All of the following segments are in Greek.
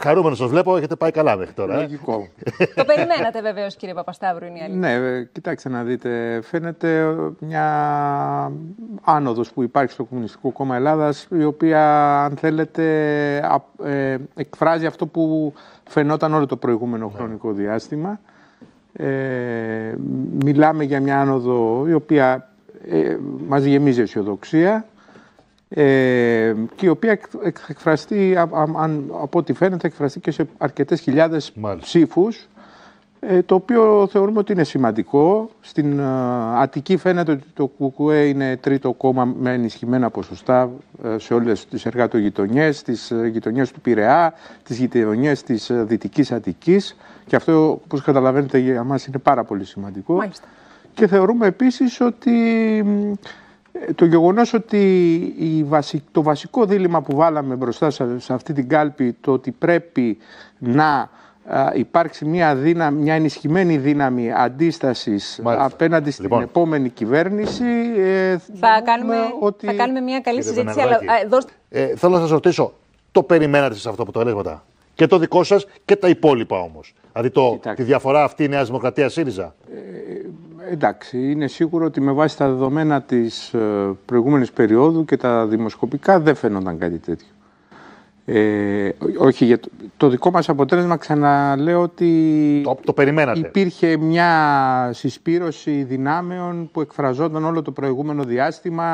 Χαρούμενος σας βλέπω, έχετε πάει καλά μέχρι τώρα. Ε. το περιμένατε βεβαίως, κύριε Παπασταύρου, είναι η αλήθεια. Ναι, ε, κοιτάξτε να δείτε. Φαίνεται μια άνοδος που υπάρχει στο Κομμουνιστικό Κόμμα Ελλάδας, η οποία, αν θέλετε, ε, εκφράζει αυτό που φαινόταν όλο το προηγούμενο ναι. χρονικό διάστημα. μιλάμε για μια άνοδο η οποία ε, μας γεμίζει αισιοδοξία ε, και η οποία εκφραστεί, αν, από ό,τι φαίνεται, θα εκφραστεί και σε αρκετές χιλιάδες ψήφους. Ε, το οποίο θεωρούμε ότι είναι σημαντικό. Στην ε, Αττική φαίνεται ότι το ΚΚΕ είναι τρίτο κόμμα με ενισχυμένα ποσοστά ε, σε όλες τις εργατογειτονιές, τις ε, γειτονιές του Πειραιά, τις γειτονιές της ε, Δυτικής Αττικής και αυτό, όπως καταλαβαίνετε, για μας είναι πάρα πολύ σημαντικό. Μάλιστα. Και θεωρούμε επίσης ότι ε, το γεγονός ότι το βασικό δίλημα που βάλαμε μπροστά σε αυτή την κάλπη το ότι πρέπει να υπάρξει μια, μια ενισχυμένη δύναμη αντίστασης απέναντι στην λοιπόν. επόμενη κυβέρνηση ε, θα, κάνουμε, ότι... θα κάνουμε μια καλή συζήτηση αλλά, ε, δώστε... Θέλω να σας ρωτήσω το περιμένατε σε αυτό αυτά αποτελέσματα και το δικό σας και τα υπόλοιπα όμως δηλαδή το, τη διαφορά αυτή η Νέα Δημοκρατία ΣΥΡΙΖΑ ε, εντάξει, είναι σίγουρο ότι με βάση τα δεδομένα της ε, προηγούμενης περίοδου και τα δημοσκοπικά δεν φαίνονταν κάτι τέτοιο. Ε, όχι, για το, δικό μας αποτέλεσμα ξαναλέω ότι το, το περιμένατε. υπήρχε μια συσπήρωση δυνάμεων που εκφραζόταν όλο το προηγούμενο διάστημα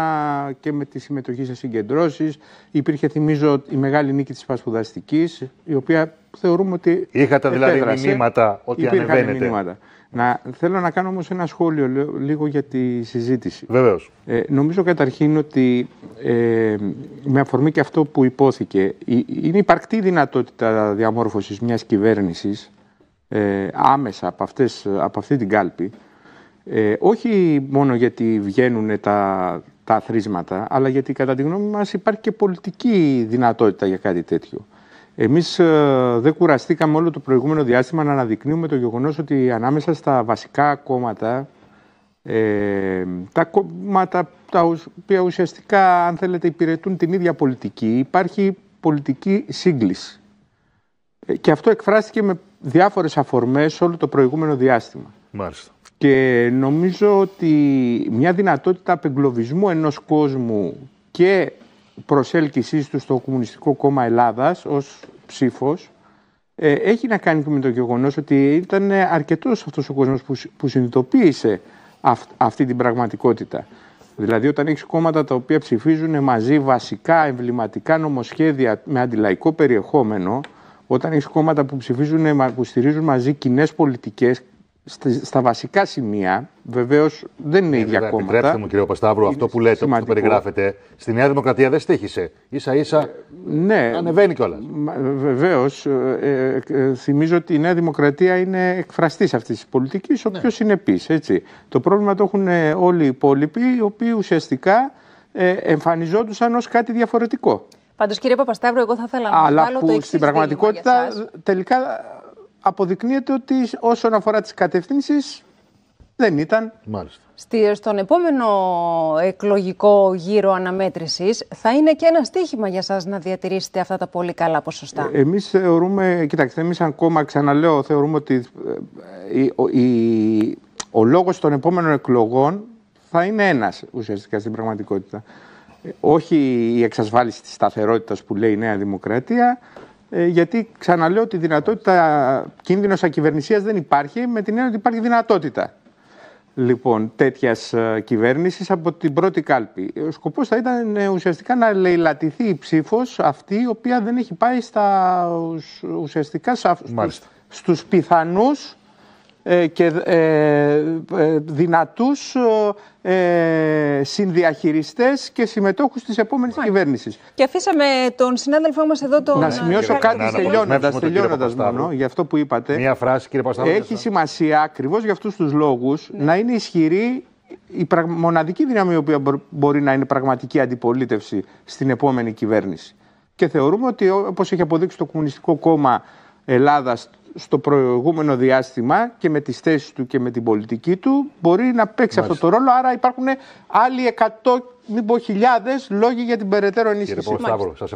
και με τη συμμετοχή σε συγκεντρώσεις. Υπήρχε, θυμίζω, η μεγάλη νίκη της Πασπουδαστικής, η οποία θεωρούμε ότι. Είχατε δηλαδή επέδρασε. ότι ανεβαίνετε. Μηνύματα. Να, θέλω να κάνω όμως ένα σχόλιο λίγο για τη συζήτηση. Βεβαίως. Ε, νομίζω καταρχήν ότι ε, με αφορμή και αυτό που υπόθηκε, είναι υπαρκτή η δυνατότητα διαμόρφωσης μιας κυβέρνησης ε, άμεσα από, αυτές, αυτή την κάλπη. Ε, όχι μόνο γιατί βγαίνουν τα, τα θρίσματα, αλλά γιατί κατά τη γνώμη μας υπάρχει και πολιτική δυνατότητα για κάτι τέτοιο. Εμείς ε, δεν κουραστήκαμε όλο το προηγούμενο διάστημα να αναδεικνύουμε το γεγονός ότι ανάμεσα στα βασικά κόμματα, ε, τα κόμματα τα οποία ουσιαστικά, αν θέλετε, υπηρετούν την ίδια πολιτική, υπάρχει πολιτική σύγκληση. Ε, και αυτό εκφράστηκε με διάφορες αφορμές όλο το προηγούμενο διάστημα. Μάλιστα. Και νομίζω ότι μια δυνατότητα απεγκλωβισμού ενός κόσμου και προσέλκυσής του στο Κομμουνιστικό Κόμμα Ελλάδας ως ψήφος ε, έχει να κάνει και με το γεγονός ότι ήταν αρκετός αυτός ο κόσμος που, που συνειδητοποίησε αυτή την πραγματικότητα. Δηλαδή, όταν έχεις κόμματα τα οποία ψηφίζουν μαζί βασικά εμβληματικά νομοσχέδια με αντιλαϊκό περιεχόμενο, όταν έχεις κόμματα που ψηφίζουν, ε, που στηρίζουν μαζί κοινές πολιτικές, στα βασικά σημεία, βεβαίως δεν είναι ε, ίδια κόμματα. Επιτρέψτε μου, κύριε Παπασταύρου, αυτό που λέτε, όπως το περιγράφετε, στη Νέα Δημοκρατία δεν στήχησε. σα ίσα ε, ναι, ανεβαίνει κιόλας. Βεβαίως. Ε, θυμίζω ότι η Νέα Δημοκρατία είναι εκφραστής αυτής της πολιτικής, ο ναι. πιο συνεπή. Το πρόβλημα το έχουν όλοι οι υπόλοιποι, οι οποίοι ουσιαστικά εμφανιζόντουσαν ως κάτι διαφορετικό. Πάντως, κύριε Παπασταύρου, εγώ θα ήθελα να Αλλά που στην πραγματικότητα τελικά αποδεικνύεται ότι όσον αφορά τις κατευθύνσεις δεν ήταν. Μάλιστα. Στον επόμενο εκλογικό γύρο αναμέτρησης θα είναι και ένα στίχημα για σας να διατηρήσετε αυτά τα πολύ καλά ποσοστά. Ε, εμείς θεωρούμε, κοιτάξτε, εμείς ακόμα ξαναλέω, θεωρούμε ότι ε, ο, η, ο λόγος των επόμενων εκλογών θα είναι ένας ουσιαστικά στην πραγματικότητα. Ε, όχι η εξασφάλιση της σταθερότητας που λέει η Νέα Δημοκρατία, ε, γιατί ξαναλέω ότι δυνατότητα κίνδυνος ακυβερνησίας δεν υπάρχει, με την έννοια ότι υπάρχει δυνατότητα λοιπόν, τέτοιας ε, κυβέρνησης από την πρώτη κάλπη. Ε, ο σκοπός θα ήταν ουσιαστικά να λαιλατηθεί η ψήφος αυτή, η οποία δεν έχει πάει στα ουσιαστικά στου πιθανούς ε, και ε, ε, δυνατούς συνδιαχειριστές και συμμετόχους της επόμενης Μάλιστα. κυβέρνησης. Και αφήσαμε τον συνάδελφό μας εδώ τον... Να σημειώσω κάτι τελειώνοντας, μόνο, για αυτό που είπατε. Μια φράση κύριε Έχει σημασία ακριβώς για αυτούς τους λόγους ναι. να είναι ισχυρή η πραγ... μοναδική δύναμη η οποία μπορεί να είναι πραγματική αντιπολίτευση στην επόμενη κυβέρνηση. Και θεωρούμε ότι όπως έχει αποδείξει το Κομμουνιστικό Κόμμα Ελλάδας στο προηγούμενο διάστημα και με τις θέσεις του και με την πολιτική του μπορεί να παίξει Μάλιστα. αυτό το ρόλο. Άρα υπάρχουν άλλοι εκατό, μην πω χιλιάδες λόγοι για την περαιτέρω ενίσχυση. Κύριε